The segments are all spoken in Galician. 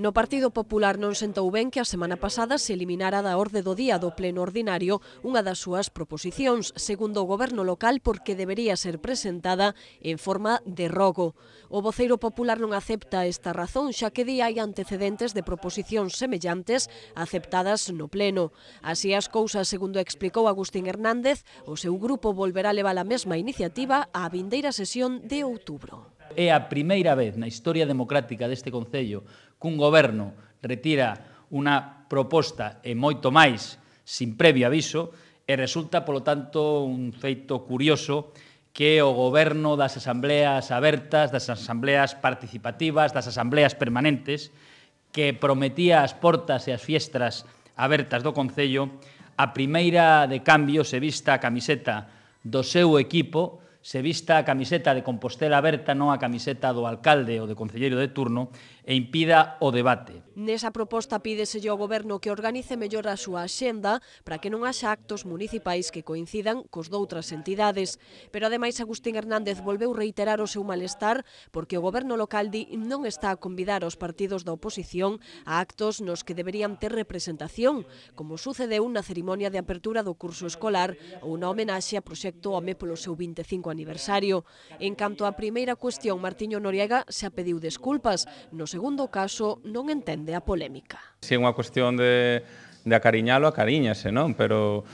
No Partido Popular non sentou ben que a semana pasada se eliminara da orde do día do pleno ordinario unha das súas proposicións, segundo o goberno local, porque debería ser presentada en forma de rogo. O voceiro popular non acepta esta razón, xa que di hai antecedentes de proposicións semellantes aceptadas no pleno. Así as cousas, segundo explicou Agustín Hernández, o seu grupo volverá levar a mesma iniciativa á vindeira sesión de outubro. É a primeira vez na historia democrática deste Concello cun goberno retira unha proposta e moito máis sin previo aviso e resulta, polo tanto, un feito curioso que o goberno das asambleas abertas, das asambleas participativas, das asambleas permanentes, que prometía as portas e as fiestras abertas do Concello, a primeira de cambio se vista a camiseta do seu equipo, se vista a camiseta de Compostela Aberta, non a camiseta do alcalde ou do concelleiro de turno, e impida o debate. Nesa proposta pídese ao goberno que organice mellor a súa axenda para que non haxa actos municipais que coincidan cos doutras entidades. Pero ademais Agustín Hernández volveu reiterar o seu malestar porque o goberno local di non está a convidar os partidos da oposición a actos nos que deberían ter representación, como sucedeu na cerimonia de apertura do curso escolar ou na homenaxe a proxecto Home polo seu 25 aniversario. En canto á primeira cuestión, Martiño Noriega xa pediu desculpas no segundo caso non entende a polémica. Si é unha cuestión de, de acariñalo, acariñase, non? Pero,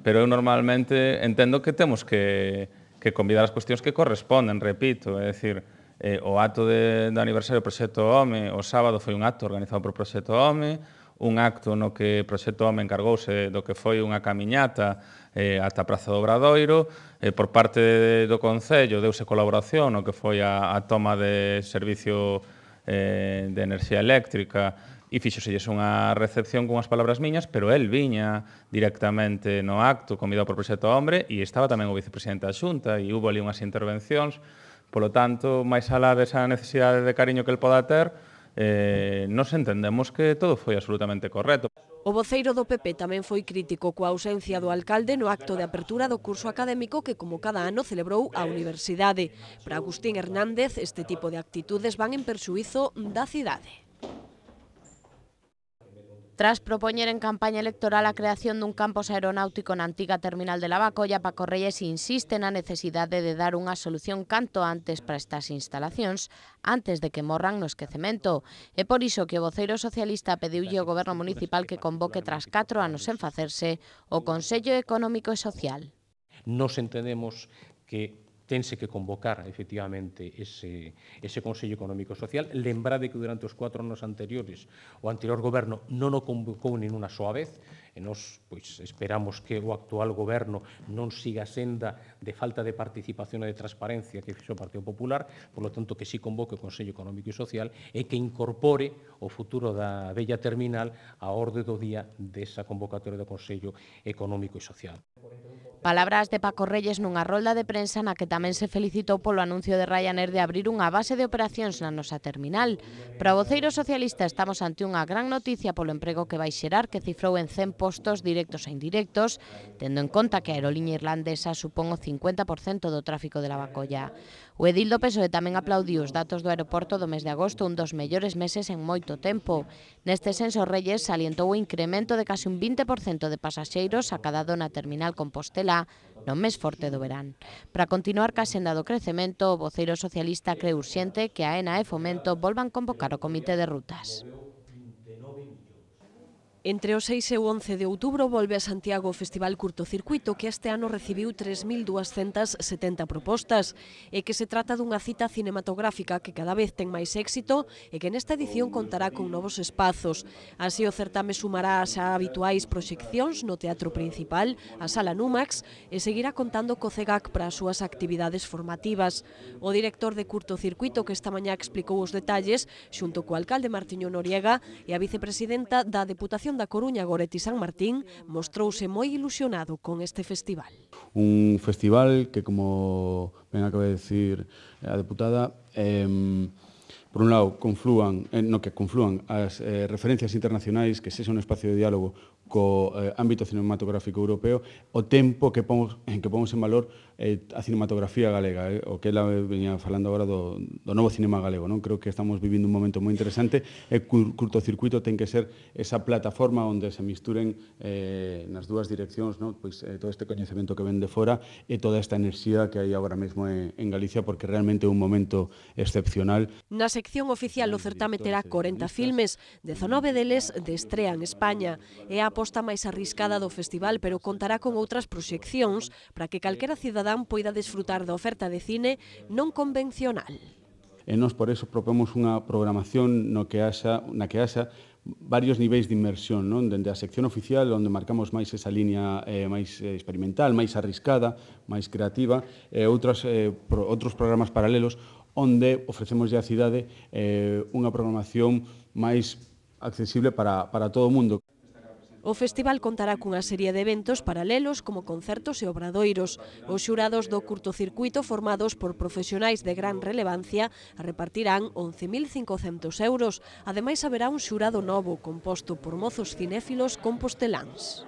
pero eu normalmente entendo que temos que, que convidar as cuestións que corresponden, repito, é dicir, eh, o acto de, de aniversario do Proxecto Home o sábado foi un acto organizado por Proxecto Home, un acto no que Proxecto Home encargouse do que foi unha camiñata eh, ata a Praza do Obradoiro, eh, por parte do Concello deuse colaboración no que foi a, a toma de servicio Eh, de enerxía eléctrica, e fixoselles unha recepción con as palabras miñas, pero el viña directamente no acto, convidado por Proxecto Hombre, e estaba tamén o vicepresidente da Xunta, e hubo ali unhas intervencións, polo tanto, máis alá desa necesidade de cariño que el poda ter, eh, nos entendemos que todo foi absolutamente correcto. O voceiro do PP tamén foi crítico coa ausencia do alcalde no acto de apertura do curso académico que como cada ano celebrou a universidade. Para Agustín Hernández, este tipo de actitudes van en perxuizo da cidade. Tras propoñer en campaña electoral a creación dun campus aeronáutico na antiga terminal de Bacolla, Paco Reyes insiste na necesidade de dar unha solución canto antes para estas instalacións, antes de que morran no esquecemento. E por iso que o voceiro socialista pediulle ao goberno municipal que convoque tras 4 anos en facerse o Consello Económico e Social. Nos entendemos que tense que convocar efectivamente ese, ese Consello Económico Social. Lembrade que durante os cuatro anos anteriores o anterior goberno non o convocou nin unha soa vez, E nos pois, esperamos que o actual goberno non siga a senda de falta de participación e de transparencia que fixo o Partido Popular, por lo tanto que si convoque o Consello Económico e Social e que incorpore o futuro da bella terminal a orde do día desa convocatoria do Consello Económico e Social. Palabras de Paco Reyes nunha rolda de prensa na que tamén se felicitou polo anuncio de Ryanair de abrir unha base de operacións na nosa terminal. Para o voceiro socialista estamos ante unha gran noticia polo emprego que vai xerar que cifrou en 100 impostos directos e indirectos, tendo en conta que a aerolínea irlandesa supón o 50% do tráfico de bacolla. O edil do PSOE tamén aplaudiu os datos do aeroporto do mes de agosto, un dos mellores meses en moito tempo. Neste senso, Reyes salientou o incremento de case un 20% de pasaxeiros acadado na terminal Compostela no mes forte do verán. Para continuar ca senda do crecemento, o voceiro socialista creu urxente que a ENA e Fomento volvan convocar o comité de rutas. Entre o 6 e o 11 de outubro volve a Santiago o Festival Circuito que este ano recibiu 3.270 propostas e que se trata dunha cita cinematográfica que cada vez ten máis éxito e que nesta edición contará con novos espazos. Así o certame sumará as habituais proxeccións no Teatro Principal, a Sala Numax e seguirá contando co CEGAC para as súas actividades formativas. O director de Curto Circuito que esta mañá explicou os detalles xunto co alcalde Martiño Noriega e a vicepresidenta da Deputación da Coruña Goretti San Martín mostrouse moi ilusionado con este festival. Un festival que, como ben acaba de decir a deputada, eh, por un lado, conflúan, eh, no que conflúan as eh, referencias internacionais, que sexa un espacio de diálogo co eh, ámbito cinematográfico europeo o tempo que pomos, en que pomos en valor eh, a cinematografía galega, eh, o que ela venía falando agora do, do novo cinema galego. Non? Creo que estamos vivindo un momento moi interesante e cur, curtocircuito ten que ser esa plataforma onde se misturen eh, nas dúas direccións non? Pois, eh, todo este coñecemento que ven de fora e toda esta enerxía que hai agora mesmo en, en Galicia porque realmente é un momento excepcional. Na sección oficial o certame terá 40 filmes, 19 deles de estrean en España e a aposta máis arriscada do festival, pero contará con outras proxeccións para que calquera cidadán poida desfrutar da oferta de cine non convencional. E nós por eso propomos unha programación no que haxa, na que haxa varios niveis de inmersión, non? Dende a sección oficial onde marcamos máis esa liña eh, máis eh, experimental, máis arriscada, máis creativa, e outras eh, pro, outros programas paralelos onde ofrecemos a cidade eh, unha programación máis accesible para, para todo o mundo. O festival contará cunha serie de eventos paralelos como concertos e obradoiros. Os xurados do curtocircuito formados por profesionais de gran relevancia repartirán 11.500 euros. Ademais haberá un xurado novo composto por mozos cinéfilos composteláns.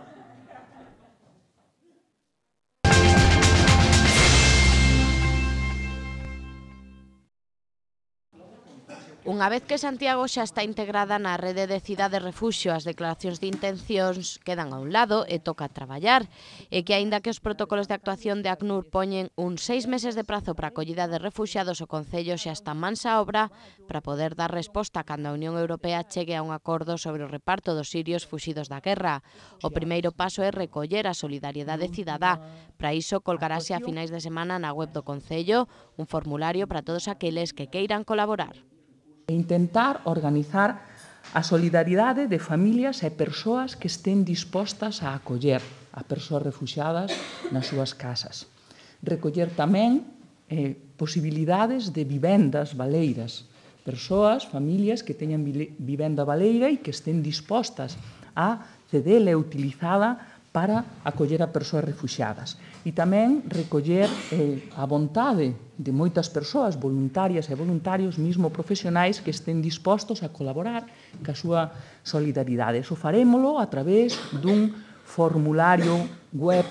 Unha vez que Santiago xa está integrada na rede de cidades refuxio, as declaracións de intencións quedan a un lado e toca traballar, e que aínda que os protocolos de actuación de ACNUR poñen un seis meses de prazo para a acollida de refuxiados, o Concello xa está mansa obra para poder dar resposta cando a Unión Europea chegue a un acordo sobre o reparto dos sirios fuxidos da guerra. O primeiro paso é recoller a solidariedade cidadá. Para iso, colgarase a finais de semana na web do Concello un formulario para todos aqueles que queiran colaborar e intentar organizar a solidaridade de familias e persoas que estén dispostas a acoller a persoas refugiadas nas súas casas. Recoller tamén eh, posibilidades de vivendas baleiras, persoas, familias que teñan vivenda baleira e que estén dispostas a cedela e utilizada para acoller a persoas refugiadas e tamén recoller eh, a vontade de moitas persoas, voluntarias e voluntarios, mesmo profesionais que estén dispostos a colaborar ca súa solidaridade. Eso farémolo a través dun formulario web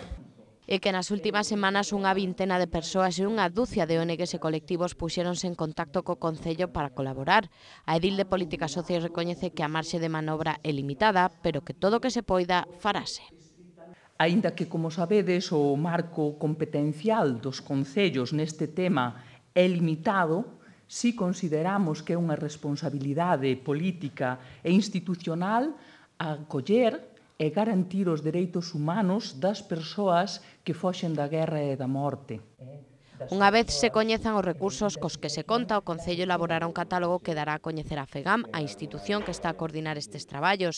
e que nas últimas semanas unha vintena de persoas e unha dúcia de ONGs e colectivos puxéronse en contacto co Concello para colaborar. A Edil de Política Social recoñece que a marxe de manobra é limitada, pero que todo o que se poida farase aínda que, como sabedes, o marco competencial dos concellos neste tema é limitado, si consideramos que é unha responsabilidade política e institucional acoller e garantir os dereitos humanos das persoas que foxen da guerra e da morte. Unha vez se coñezan os recursos cos que se conta, o Concello elaborará un catálogo que dará a coñecer a FEGAM, a institución que está a coordinar estes traballos.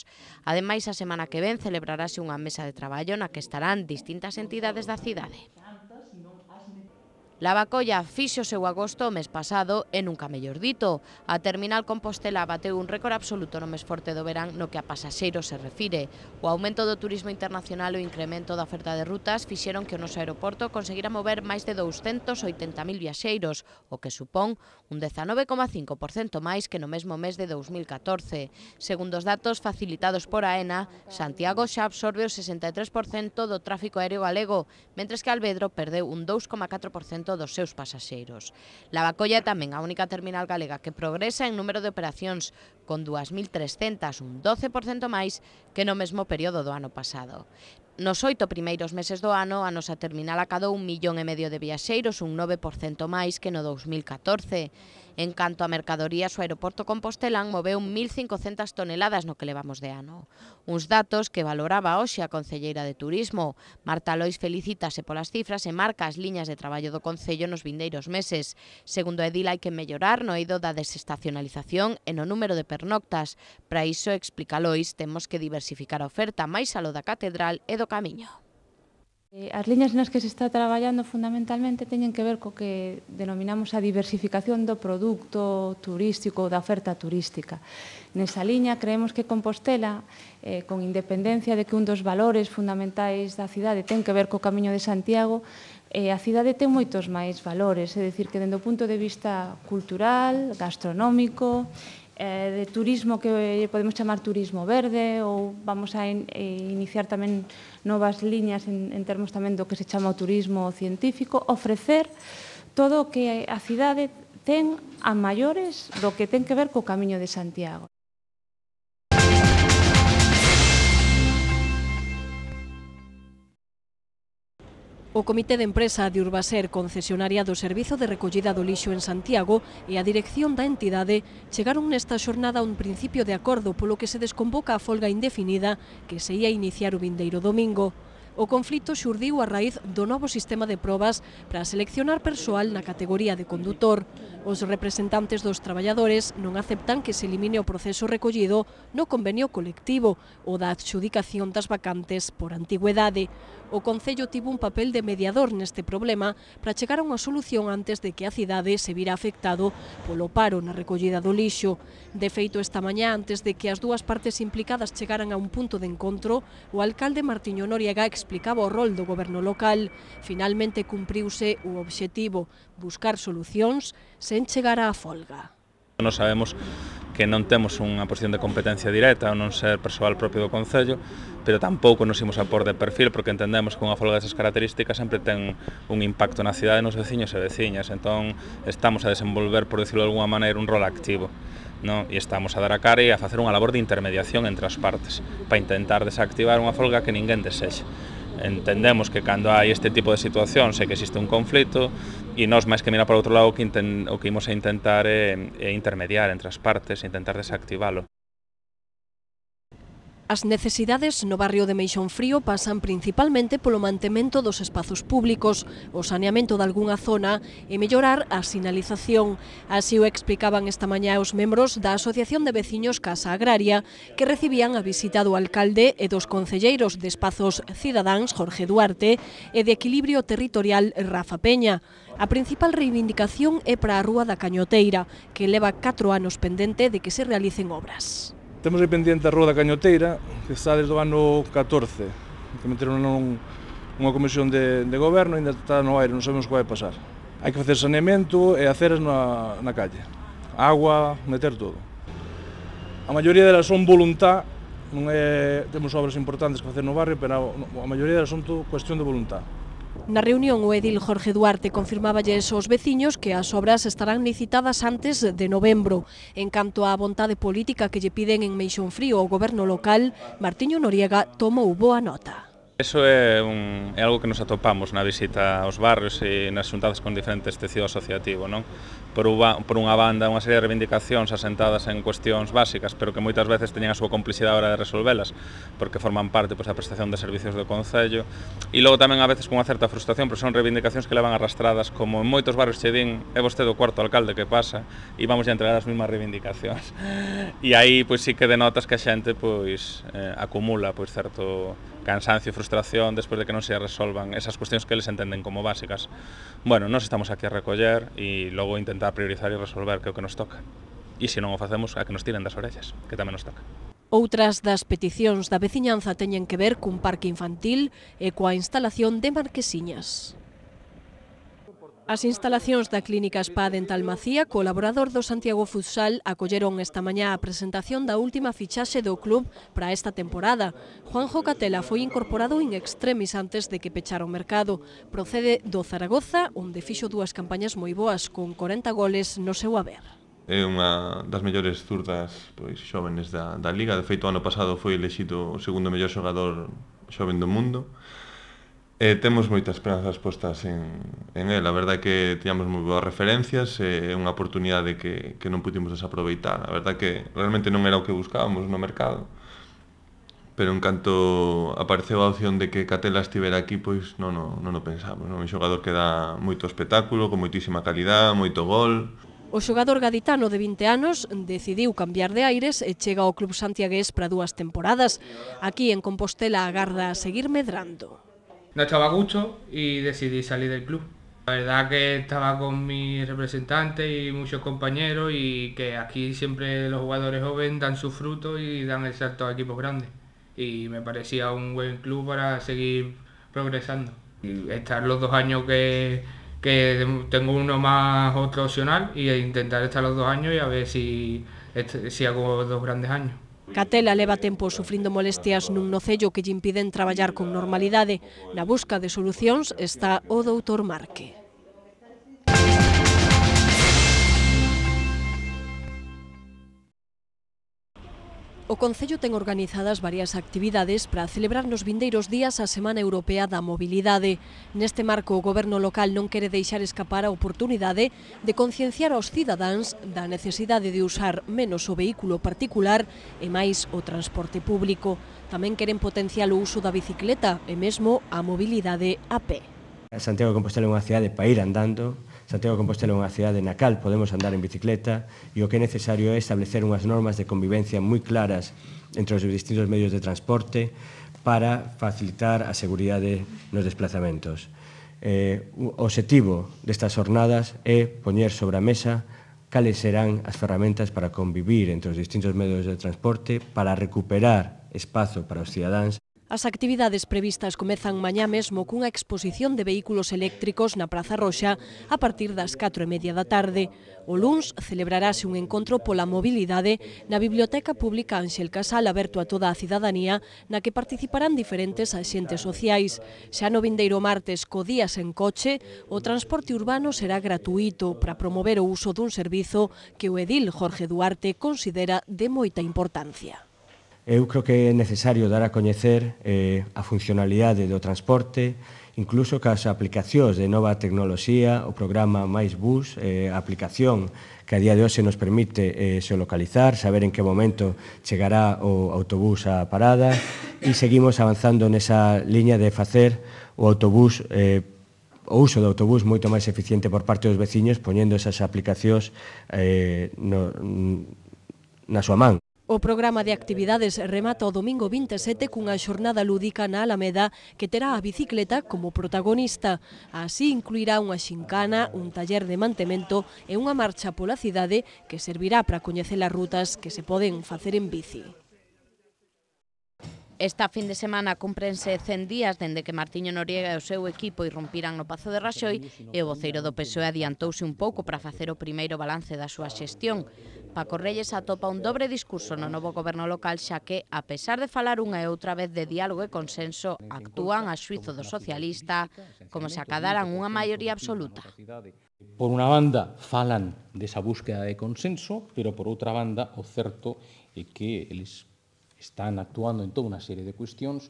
Ademais, a semana que ven celebrarase unha mesa de traballo na que estarán distintas entidades da cidade. Lavacolla fixo seu agosto o mes pasado e nunca mellor dito. A terminal Compostela bateu un récord absoluto no mes forte do verán no que a pasaxeiro se refire. O aumento do turismo internacional e o incremento da oferta de rutas fixeron que o noso aeroporto conseguira mover máis de 280.000 viaxeiros, o que supón un 19,5% máis que no mesmo mes de 2014. Segundo os datos facilitados por AENA, Santiago xa absorbe o 63% do tráfico aéreo galego, mentres que Alvedro perdeu un 2,4% dos seus pasaxeiros. Bacolla é tamén a única terminal galega que progresa en número de operacións con 2.300, un 12% máis que no mesmo período do ano pasado. Nos oito primeiros meses do ano, a nosa terminal acadou un millón e medio de viaxeiros, un 9% máis que no 2014. En canto a mercadorías, o aeroporto compostelán moveu 1.500 toneladas no que levamos de ano. Uns datos que valoraba hoxe a Concelleira de Turismo. Marta Lois felicítase polas cifras e marca as liñas de traballo do Concello nos vindeiros meses. Segundo Edil, hai que mellorar no eido da desestacionalización e no número de pernoctas. Para iso, explica Lois, temos que diversificar a oferta máis alo da catedral e do camiño. Eh, as liñas nas que se está traballando fundamentalmente teñen que ver co que denominamos a diversificación do produto turístico, da oferta turística. Nesa liña creemos que Compostela, eh, con independencia de que un dos valores fundamentais da cidade ten que ver co Camiño de Santiago, eh, a cidade ten moitos máis valores, é dicir, que dende o punto de vista cultural, gastronómico, eh, de turismo que eh, podemos chamar turismo verde ou vamos a in, eh, iniciar tamén novas liñas en, en termos tamén do que se chama o turismo científico, ofrecer todo o que a cidade ten a maiores do que ten que ver co Camiño de Santiago. O Comité de Empresa de Urbaser, concesionaria do Servizo de Recollida do Lixo en Santiago, e a dirección da entidade chegaron nesta xornada a un principio de acordo polo que se desconvoca a folga indefinida que se ia iniciar o vindeiro domingo. O conflito xurdiu a raíz do novo sistema de probas para seleccionar persoal na categoría de condutor. Os representantes dos traballadores non aceptan que se elimine o proceso recollido no convenio colectivo ou da adxudicación das vacantes por antigüedade. O Concello tivo un papel de mediador neste problema para chegar a unha solución antes de que a cidade se vira afectado polo paro na recollida do lixo. De feito, esta mañá, antes de que as dúas partes implicadas chegaran a un punto de encontro, o alcalde Martiño Noriega explicaba o rol do goberno local. Finalmente cumpriuse o obxectivo, buscar solucións sen chegar á folga. Non sabemos que non temos unha posición de competencia directa ou non ser persoal propio do Concello, pero tampouco nos imos a por de perfil porque entendemos que unha folga desas características sempre ten un impacto na cidade nos veciños e veciñas, entón estamos a desenvolver, por decirlo de alguna maneira, un rol activo. No? E estamos a dar a cara e a facer unha labor de intermediación entre as partes para intentar desactivar unha folga que ninguén desexe entendemos que cando hai este tipo de situación, se que existe un conflito, e nós máis que mirar para outro lado o que, inten, o que imos a intentar é, eh, é eh, intermediar entre as partes, intentar desactivalo. As necesidades no barrio de Meixón Frío pasan principalmente polo mantemento dos espazos públicos, o saneamento de algunha zona e mellorar a sinalización. Así o explicaban esta mañá os membros da Asociación de Veciños Casa Agraria que recibían a visita do alcalde e dos concelleiros de Espazos Cidadáns Jorge Duarte e de Equilibrio Territorial Rafa Peña. A principal reivindicación é para a Rúa da Cañoteira, que leva 4 anos pendente de que se realicen obras. Temos aí pendiente a Rúa da Cañoteira, que está desde o ano 14, que meteron un, unha comisión de, de goberno e ainda está no aire, non sabemos que vai pasar. Hai que facer saneamento e aceras na, na calle. Agua, meter todo. A maioría delas son voluntad, non é, temos obras importantes que facer no barrio, pero a, a maioría delas son cuestión de voluntad. Na reunión, o edil Jorge Duarte confirmáballes aos veciños que as obras estarán licitadas antes de novembro. En canto á vontade política que lle piden en Meixón Frío o goberno local, Martiño Noriega tomou boa nota. Eso é, un, é algo que nos atopamos na visita aos barrios e nas xuntadas con diferentes tecido asociativo, non? por, uva, por unha banda unha serie de reivindicacións asentadas en cuestións básicas, pero que moitas veces teñen a súa complicidade a hora de resolvelas, porque forman parte pois, da prestación de servicios do Concello, e logo tamén a veces con unha certa frustración, porque son reivindicacións que levan arrastradas, como en moitos barrios che din, é vostede o cuarto alcalde que pasa, e vamos a entregar as mesmas reivindicacións. E aí, pois, sí que denotas que a xente pois, eh, acumula pois, certo cansancio e frustración despois de que non se resolvan esas cuestións que eles entenden como básicas. Bueno, nos estamos aquí a recoller e logo intentamos intentar priorizar e resolver que é o que nos toca. E se non o facemos, a que nos tiren das orellas, que tamén nos toca. Outras das peticións da veciñanza teñen que ver cun parque infantil e coa instalación de marquesiñas. As instalacións da Clínica Spa Dental Macía, colaborador do Santiago Futsal, acolleron esta mañá a presentación da última fichaxe do club para esta temporada. Juanjo Catela foi incorporado in extremis antes de que pechara o mercado. Procede do Zaragoza, onde fixo dúas campañas moi boas, con 40 goles no seu haber. É unha das mellores zurdas pois, xóvenes da, da Liga. De feito, ano pasado foi elexido o segundo mellor xogador xoven do mundo Eh, temos moitas esperanzas postas en, en él. A verdade que tiñamos moi boas referencias, eh, é unha oportunidade que, que non pudimos desaproveitar. A verdade que realmente non era o que buscábamos no mercado. Pero en canto apareceu a opción de que Catela estivera aquí, pois non, non, non o pensamos. Non? Un xogador que dá moito espectáculo, con moitísima calidad, moito gol. O xogador gaditano de 20 anos decidiu cambiar de aires e chega ao club santiagués para dúas temporadas. Aquí en Compostela agarda a seguir medrando. No estaba a gusto y decidí salir del club. La verdad que estaba con mis representantes y muchos compañeros y que aquí siempre los jugadores jóvenes dan su fruto y dan el salto a equipos grandes. Y me parecía un buen club para seguir progresando. estar los dos años que, que tengo uno más otro opcional y intentar estar los dos años y a ver si, este, si hago dos grandes años. Catela leva tempo sufrindo molestias nun nocello que lle impiden traballar con normalidade. Na busca de solucións está o doutor Marque. O Concello ten organizadas varias actividades para celebrar nos vindeiros días a Semana Europea da Mobilidade. Neste marco, o Goberno local non quere deixar escapar a oportunidade de concienciar aos cidadáns da necesidade de usar menos o vehículo particular e máis o transporte público. Tamén queren potenciar o uso da bicicleta e mesmo a mobilidade a pé. Santiago de Compostela é unha cidade para ir andando, Santiago de Compostela é unha cidade na cal podemos andar en bicicleta e o que é necesario é establecer unhas normas de convivencia moi claras entre os distintos medios de transporte para facilitar a seguridade nos desplazamentos. Eh, o objetivo destas jornadas é poñer sobre a mesa cales serán as ferramentas para convivir entre os distintos medios de transporte, para recuperar espazo para os cidadáns As actividades previstas comezan mañá mesmo cunha exposición de vehículos eléctricos na Praza Roxa a partir das 4 e media da tarde. O luns celebrarase un encontro pola mobilidade na Biblioteca Pública Ángel Casal aberto a toda a cidadanía na que participarán diferentes axentes sociais. Xa no vindeiro martes co días en coche, o transporte urbano será gratuito para promover o uso dun servizo que o edil Jorge Duarte considera de moita importancia. Eu creo que é necesario dar a coñecer eh, a funcionalidade do transporte, incluso as aplicacións de nova tecnoloxía, o programa Mais Bus, eh, aplicación que a día de hoxe nos permite eh, xeolocalizar, saber en que momento chegará o autobús á parada e seguimos avanzando nesa liña de facer o autobús eh, o uso do autobús moito máis eficiente por parte dos veciños poñendo esas aplicacións eh, no, na súa man. O programa de actividades remata o domingo 27 cunha xornada lúdica na Alameda que terá a bicicleta como protagonista. Así incluirá unha xincana, un taller de mantemento e unha marcha pola cidade que servirá para coñecer as rutas que se poden facer en bici. Esta fin de semana cúmprense 100 días dende que Martiño Noriega e o seu equipo irrumpiran no Pazo de Raxoi e o voceiro do PSOE adiantouse un pouco para facer o primeiro balance da súa xestión. Paco Reyes atopa un dobre discurso no novo goberno local xa que, a pesar de falar unha e outra vez de diálogo e consenso, actúan a xuizo do socialista como se acadaran unha maioría absoluta. Por unha banda, falan desa búsqueda de consenso, pero por outra banda, o certo é que eles están actuando en toda unha serie de cuestións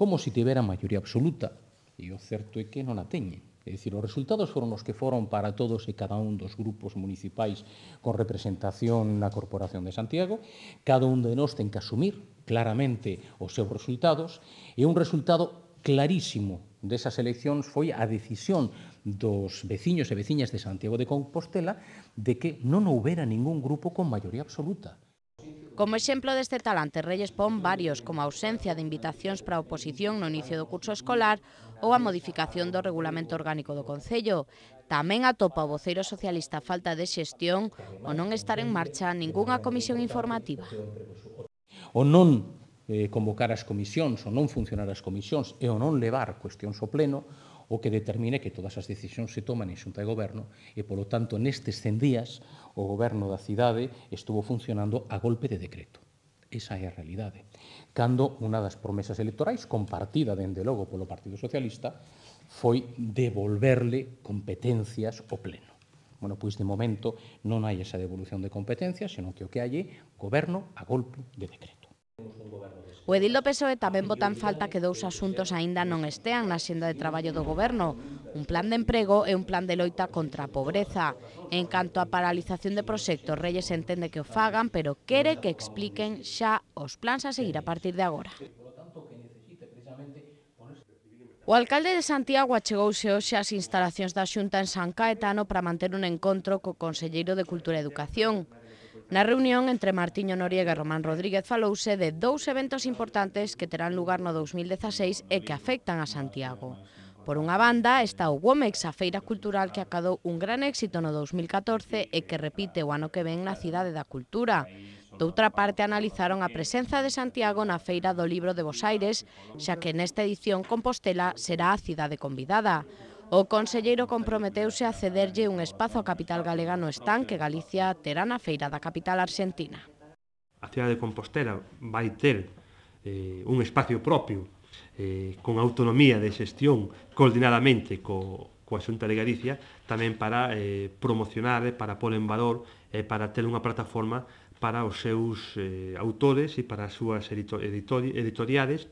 como se si tivera maioría absoluta, e o certo é que non a teñen. É dicir, os resultados foron os que foron para todos e cada un dos grupos municipais con representación na Corporación de Santiago. Cada un de nós ten que asumir claramente os seus resultados e un resultado clarísimo desas eleccións foi a decisión dos veciños e veciñas de Santiago de Compostela de que non houbera ningún grupo con maioría absoluta. Como exemplo deste talante, Reyes pon varios, como a ausencia de invitacións para a oposición no inicio do curso escolar ou a modificación do regulamento orgánico do Concello. Tamén atopa o voceiro socialista falta de xestión ou non estar en marcha ningunha comisión informativa. O non eh, convocar as comisións ou non funcionar as comisións e ou non levar cuestións ao pleno o que determine que todas as decisións se toman en xunta de goberno e, polo tanto, nestes 100 días o goberno da cidade estuvo funcionando a golpe de decreto. Esa é a realidade. Cando unha das promesas electorais, compartida dende logo polo Partido Socialista, foi devolverle competencias ao Pleno. Bueno, pois de momento non hai esa devolución de competencias, senón que o que hai é goberno a golpe de decreto. O edil do PSOE tamén botan falta que dous asuntos aínda non estean na xenda de traballo do goberno, un plan de emprego e un plan de loita contra a pobreza. En canto á paralización de proxectos, Reyes entende que o fagan, pero quere que expliquen xa os plans a seguir a partir de agora. O alcalde de Santiago achegouse hoxe ás instalacións da Xunta en San Caetano para manter un encontro co Conselleiro de Cultura e Educación. Na reunión entre Martiño Noriega e Román Rodríguez falouse de dous eventos importantes que terán lugar no 2016 e que afectan a Santiago. Por unha banda está o Womex, a feira cultural que acadou un gran éxito no 2014 e que repite o ano que ven na Cidade da Cultura. Doutra parte analizaron a presenza de Santiago na Feira do Libro de Bos Aires, xa que nesta edición Compostela será a cidade convidada. O conselleiro comprometeuse a cederlle un espazo á capital galega no stand que Galicia terá na feira da capital argentina. A cidade de Compostela vai ter eh, un espacio propio eh, con autonomía de xestión coordinadamente co, coa Xunta de Galicia tamén para eh, promocionar, eh, para pôr en valor, eh, para ter unha plataforma para os seus eh, autores e para as súas editori editoriades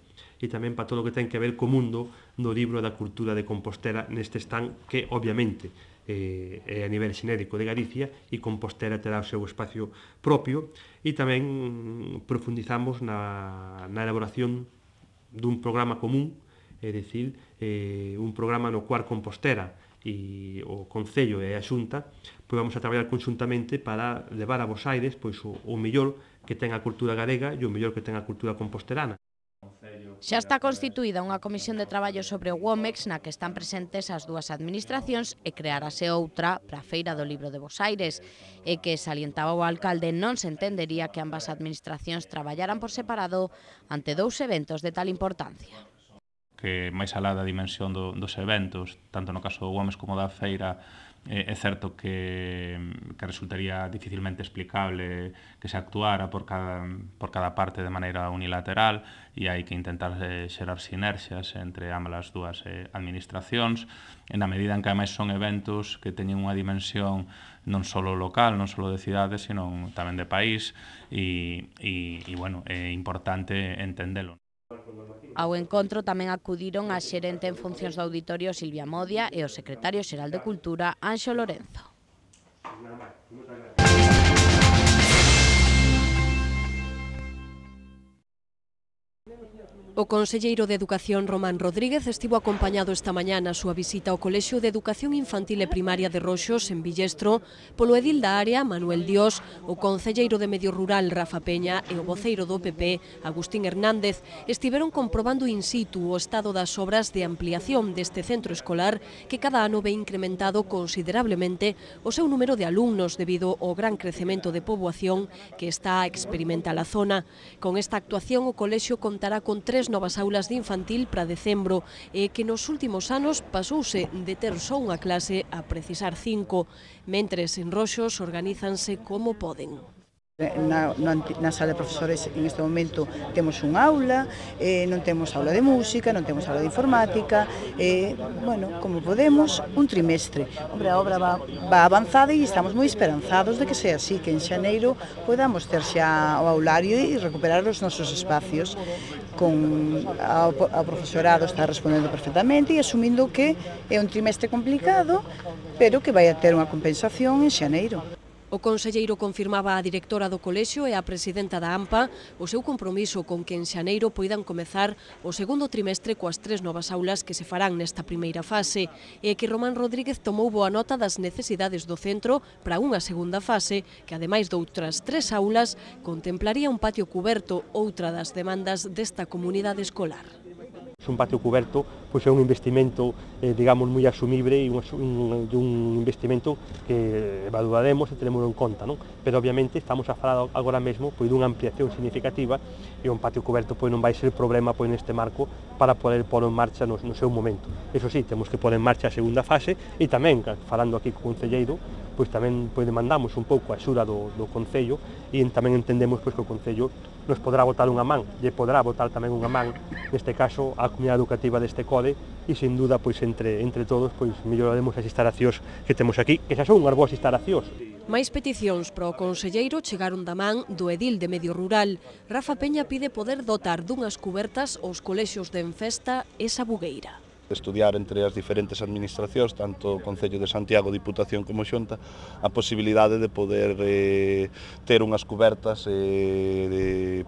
e tamén para todo o que ten que ver co mundo do libro da cultura de Compostela neste stand que, obviamente, eh, a nivel xenérico de Galicia e Compostela terá o seu espacio propio e tamén mm, profundizamos na, na elaboración dun programa común é dicir, eh, un programa no cual Compostela e o Concello e a Xunta pois vamos a traballar conjuntamente para levar a vos aires pois, o, o mellor que ten a cultura galega e o mellor que ten a cultura compostelana. Xa está constituída unha comisión de traballo sobre o Womex na que están presentes as dúas administracións e crearase outra para a Feira do Libro de Bos Aires e que, salientaba o alcalde, non se entendería que ambas administracións traballaran por separado ante dous eventos de tal importancia que máis alá da dimensión do, dos eventos, tanto no caso do WOMEX como da Feira, Eh, é certo que, que resultaría dificilmente explicable que se actuara por cada, por cada parte de maneira unilateral e hai que intentar eh, xerar sinerxias entre ambas as dúas eh, administracións en a medida en que ademais son eventos que teñen unha dimensión non só local, non só de cidade, sino tamén de país e, e, e bueno, é importante entendelo. Ao encontro tamén acudiron a xerente en funcións do auditorio Silvia Modia e o secretario xeral de Cultura Anxo Lorenzo. O conselleiro de Educación Román Rodríguez estivo acompañado esta mañá na súa visita ao Colexio de Educación Infantil e Primaria de Roxos en Villestro polo edil da área Manuel Dios, o conselleiro de Medio Rural Rafa Peña e o voceiro do PP Agustín Hernández estiveron comprobando in situ o estado das obras de ampliación deste centro escolar que cada ano ve incrementado considerablemente o seu número de alumnos debido ao gran crecemento de poboación que está a experimentar a zona. Con esta actuación o colexio contará con tres tres novas aulas de infantil para decembro e que nos últimos anos pasouse de ter só unha clase a precisar cinco, mentres en Roxos organízanse como poden. Eh, na, na, na sala de profesores en este momento temos un aula, eh, non temos aula de música, non temos aula de informática, eh, bueno, como podemos, un trimestre. Hombre, a obra va, va avanzada e estamos moi esperanzados de que sea así, que en xaneiro podamos ter xa o aulario e recuperar os nosos espacios con a, a profesorado está respondendo perfectamente e asumindo que é un trimestre complicado, pero que vai a ter unha compensación en xaneiro. O conselleiro confirmaba a directora do colexio e a presidenta da AMPA o seu compromiso con que en xaneiro poidan comezar o segundo trimestre coas tres novas aulas que se farán nesta primeira fase e que Román Rodríguez tomou boa nota das necesidades do centro para unha segunda fase que, ademais de outras tres aulas, contemplaría un patio cuberto outra das demandas desta comunidade escolar. Un patio cuberto pois é un investimento eh, digamos, moi asumible e un, un, un investimento que evaluaremos e teremos en conta, non? Pero obviamente estamos a falar agora mesmo pois dunha ampliación significativa e un patio coberto pois non vai ser problema pois neste marco para poder pôr en marcha no, no seu momento. Eso sí, temos que pôr en marcha a segunda fase e tamén, falando aquí co Concelleiro, pois tamén pois demandamos un pouco a axuda do, do Concello e tamén entendemos pois que o Concello nos podrá botar unha man, lle podrá botar tamén unha man, neste caso, á comunidade educativa deste CODE, e sen dúda pois entre entre todos pois melloraremos as instalacións que temos aquí, que xa son unhas boas instalacións. Máis peticións para o Conselleiro chegaron da man do edil de Medio Rural. Rafa Peña pide poder dotar dunhas cubertas aos colexios de Enfesta e Sabugueira. Estudiar entre as diferentes administracións, tanto o Concello de Santiago, Diputación como Xunta, a posibilidade de poder eh, ter unhas cobertas eh, de,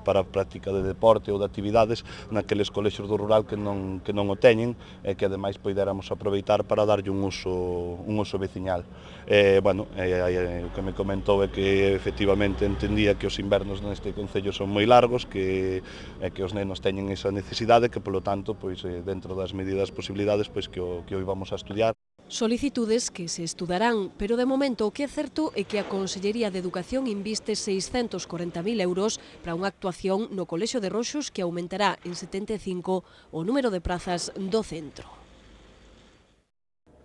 para a práctica de deporte ou de actividades naqueles colexios do rural que non, que non o teñen e que ademais poidéramos aproveitar para darlle un uso, un uso veciñal. Eh, bueno, eh, eh, eh o que me comentou é que efectivamente entendía que os invernos neste Concello son moi largos, que, eh, que os nenos teñen esa necesidade, que polo tanto, pois, eh, dentro das medidas posibles, posibilidades pois que o, que o íbamos a estudiar. Solicitudes que se estudarán, pero de momento o que é certo é que a Consellería de Educación inviste 640.000 euros para unha actuación no Colexo de Roxos que aumentará en 75 o número de prazas do centro.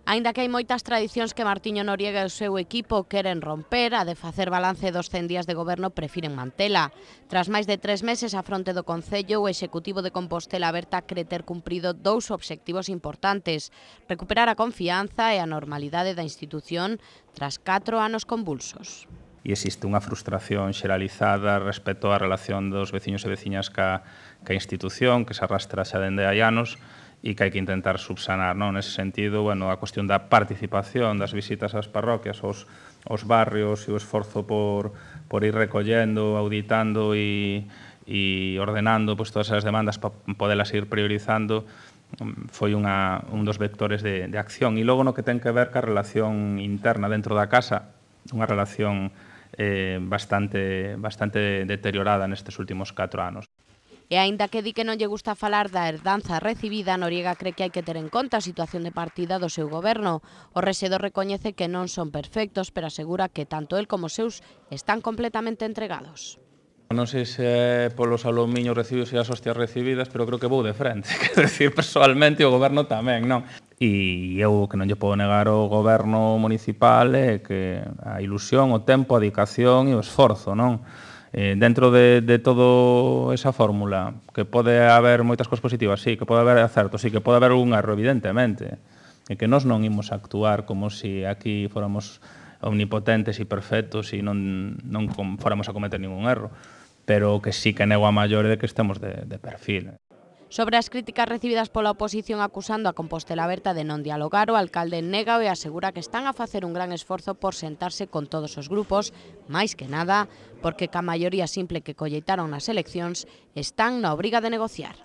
Ainda que hai moitas tradicións que Martiño Noriega e o seu equipo queren romper, a de facer balance dos 100 días de goberno prefiren mantela. Tras máis de tres meses a fronte do Concello, o Executivo de Compostela Aberta cre ter cumprido dous obxectivos importantes, recuperar a confianza e a normalidade da institución tras catro anos convulsos. E existe unha frustración xeralizada respecto á relación dos veciños e veciñas ca, ca institución, que se arrastra xa dende hai anos, e que hai que intentar subsanar. Non? Nese sentido, bueno, a cuestión da participación das visitas ás parroquias, aos, aos barrios e o esforzo por, por ir recollendo, auditando e, e ordenando pues, pois, todas as demandas para podelas ir priorizando, foi unha, un dos vectores de, de acción. E logo no que ten que ver ca relación interna dentro da casa, unha relación eh, bastante, bastante deteriorada nestes últimos 4 anos. E aínda que di que non lle gusta falar da herdanza recibida, Noriega cree que hai que ter en conta a situación de partida do seu goberno. O rexedor recoñece que non son perfectos, pero asegura que tanto el como seus están completamente entregados. Non sei se é polos alumiños recibidos e as hostias recibidas, pero creo que vou de frente. Quer decir, persoalmente o goberno tamén, non? E eu que non lle podo negar o goberno municipal é que a ilusión, o tempo, a dedicación e o esforzo, non? Eh, dentro de, de todo esa fórmula, que pode haber moitas cosas positivas, sí, que pode haber acertos, sí, que pode haber un erro, evidentemente, e que nós non imos actuar como se si aquí fóramos omnipotentes e perfectos e non, non fóramos a cometer ningún erro, pero que sí que nego a maior de que estemos de, de perfil. Sobre as críticas recibidas pola oposición acusando a Compostela Berta de non dialogar, o alcalde nega e asegura que están a facer un gran esforzo por sentarse con todos os grupos, máis que nada, porque ca maioría simple que colleitaron nas eleccións están na obriga de negociar.